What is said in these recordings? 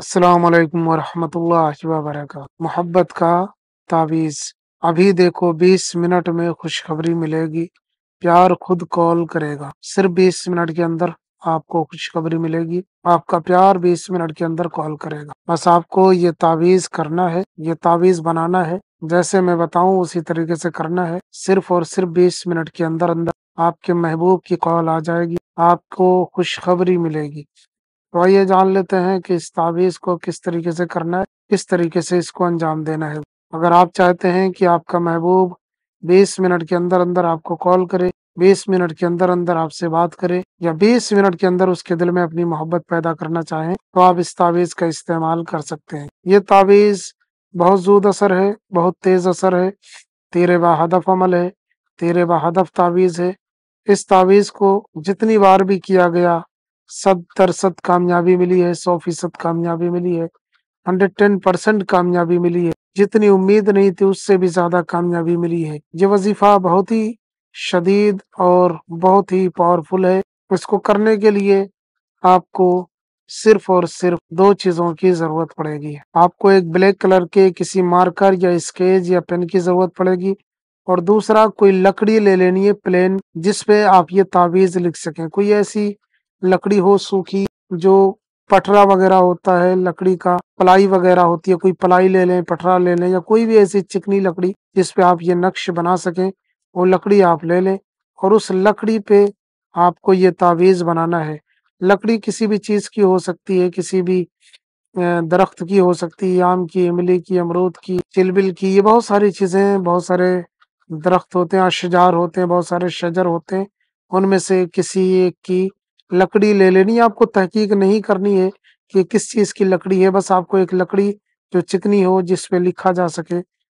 अस्सलाम वालेकुम वरहमतुल्लाहि मोहब्बत का तावीज़ अभी देखो 20 मिनट में खुशखबरी मिलेगी प्यार खुद कॉल करेगा सिर्फ 20 मिनट के अंदर आपको खुशखबरी मिलेगी आपका प्यार 20 मिनट के अंदर कॉल करेगा बस आपको ये तावीज़ करना है ये तावीज़ बनाना है जैसे मैं बताऊं उसी तरीके से करना है सिर्फ और सिर्फ 20 मिनट के अंदर अंदर आपके महबूब की कॉल आ जाएगी आपको खुशखबरी मिलेगी तो आइए जान लेते हैं कि इस ताबीज़ को किस तरीके से करना है किस तरीके से इसको अंजाम देना है अगर आप चाहते हैं कि आपका महबूब 20 मिनट के अंदर अंदर आपको कॉल करे 20 मिनट के अंदर अंदर आपसे बात करे या 20 मिनट के अंदर उसके दिल में अपनी मोहब्बत पैदा करना चाहें तो आप इस ताबीज़ का इस्तेमाल कर सकते हैं ये ताबीज़ बहुत जूद असर है बहुत तेज़ असर है तेरे बाहदफ अमल है तेरे बाहदफ तावीज़ है इस तावीज़ को जितनी बार भी किया गया सब सत कामयाबी मिली है सौ फीसद कामयाबी मिली है हंड्रेड टेन परसेंट कामयाबी मिली है जितनी उम्मीद नहीं थी उससे भी ज्यादा कामयाबी मिली है ये वजीफा बहुत ही शदीद और बहुत ही पावरफुल है इसको करने के लिए आपको सिर्फ और सिर्फ दो चीज़ों की ज़रूरत पड़ेगी आपको एक ब्लैक कलर के किसी मार्कर या स्केच या पेन की ज़रूरत पड़ेगी और दूसरा कोई लकड़ी ले लेनी है प्लेन जिसपे आप ये तावीज़ लिख सकें कोई ऐसी लकड़ी हो सूखी जो पटरा वगैरह होता है लकड़ी का पलाई वगैरह होती है कोई पलाई ले लें पटरा ले लें या कोई भी ऐसी चिकनी लकड़ी जिसपे आप ये नक्श बना सकें वो लकड़ी आप ले लें और उस लकड़ी पे आपको ये तावीज़ बनाना है लकड़ी किसी भी चीज़ की हो सकती है किसी भी दरख्त की हो सकती है आम की इमली की अमरूद की चिलबिल की ये बहुत सारी चीज़ें बहुत सारे दरख्त होते हैं अशजार होते हैं बहुत सारे शजर होते हैं उनमें से किसी एक की लकड़ी ले लेनी आपको तहकीक नहीं करनी है कि किस चीज़ की लकड़ी है बस आपको एक लकड़ी जो चिकनी हो जिसपे लिखा जा सके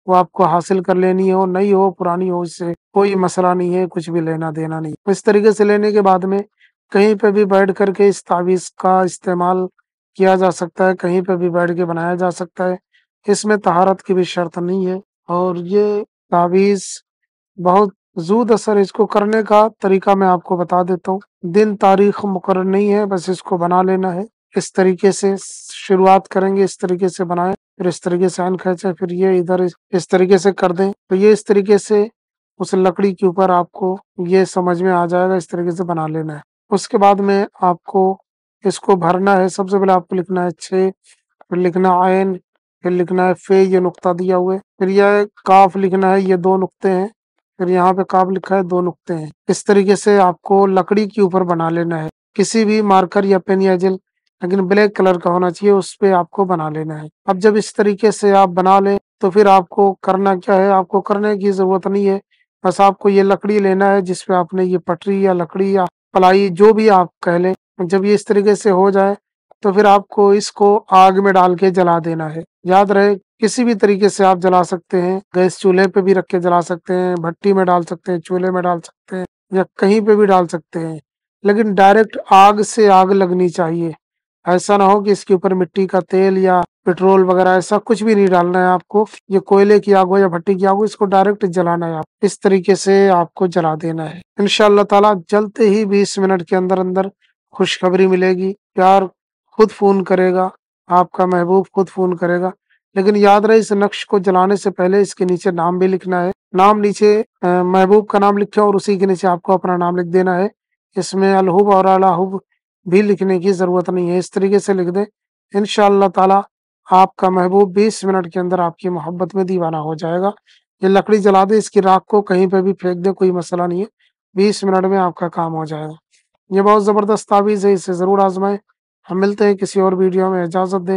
वो आपको हासिल कर लेनी हो नई हो पुरानी हो इससे कोई मसला नहीं है कुछ भी लेना देना नहीं इस तरीके से लेने के बाद में कहीं पे भी बैठ करके इस तावीज़ का इस्तेमाल किया जा सकता है कहीं पे भी बैठ के बनाया जा सकता है इसमें तहारत की भी शर्त नहीं है और ये तावीज़ बहुत जूद असर इसको करने का तरीका मैं आपको बता देता हूँ दिन तारीख मुकर नहीं है बस इसको बना लेना है इस तरीके से शुरुआत करेंगे इस तरीके से बनाए फिर इस तरीके से आन खेचे फिर ये इधर इस तरीके से कर दें तो ये इस तरीके से उस लकड़ी के ऊपर आपको ये समझ में आ जाएगा इस तरीके से बना लेना है उसके बाद में आपको इसको भरना है सबसे पहले आपको लिखना है छे फिर लिखना आयन फिर लिखना है फे ये नुकता दिया हुआ है फिर यह काफ लिखना है ये दो नुकते हैं फिर यहाँ पे काब लिखा है दो नुकते हैं इस तरीके से आपको लकड़ी के ऊपर बना लेना है किसी भी मार्कर या पेन या जेल लेकिन ब्लैक कलर का होना चाहिए उस पर आपको बना लेना है अब जब इस तरीके से आप बना लें तो फिर आपको करना क्या है आपको करने की जरूरत नहीं है बस आपको ये लकड़ी लेना है जिसपे आपने ये पटरी या लकड़ी या पलाई जो भी आप कह लें जब ये इस तरीके से हो जाए तो फिर आपको इसको आग में डाल के जला देना है याद रहे किसी भी तरीके से आप जला सकते हैं गैस चूल्हे पे भी रख के जला सकते हैं भट्टी में डाल सकते हैं चूल्हे में डाल सकते हैं या कहीं पे भी डाल सकते हैं लेकिन डायरेक्ट आग से आग लगनी चाहिए ऐसा ना हो कि इसके ऊपर मिट्टी का तेल या पेट्रोल वगैरह ऐसा कुछ भी नहीं डालना है आपको ये कोयले की आग हो या भट्टी की आग हो इसको डायरेक्ट जलाना है आप इस तरीके से आपको जला देना है इनशाला ताला जलते ही बीस मिनट के अंदर अंदर खुशखबरी मिलेगी प्यार खुद फोन करेगा आपका महबूब खुद फोन करेगा लेकिन याद रहे इस नक्श को जलाने से पहले इसके नीचे नाम भी लिखना है नाम नीचे महबूब का नाम लिखे और उसी के नीचे आपको अपना नाम लिख देना है इसमें अलहुब और अलाहुब भी लिखने की ज़रूरत नहीं है इस तरीके से लिख दें इन ताला आपका महबूब बीस मिनट के अंदर आपकी मोहब्बत में दीवाना हो जाएगा ये लकड़ी जला दे इसकी राख को कहीं पर भी फेंक दे कोई मसला नहीं है बीस मिनट में आपका काम हो जाएगा ये बहुत ज़बरदस्त तावीज़ है इसे ज़रूर आजमाएं हम मिलते हैं किसी और वीडियो में इजाज़त दें